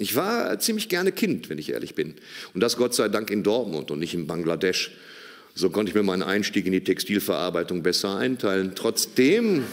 Ich war ziemlich gerne Kind, wenn ich ehrlich bin. Und das Gott sei Dank in Dortmund und nicht in Bangladesch. So konnte ich mir meinen Einstieg in die Textilverarbeitung besser einteilen. Trotzdem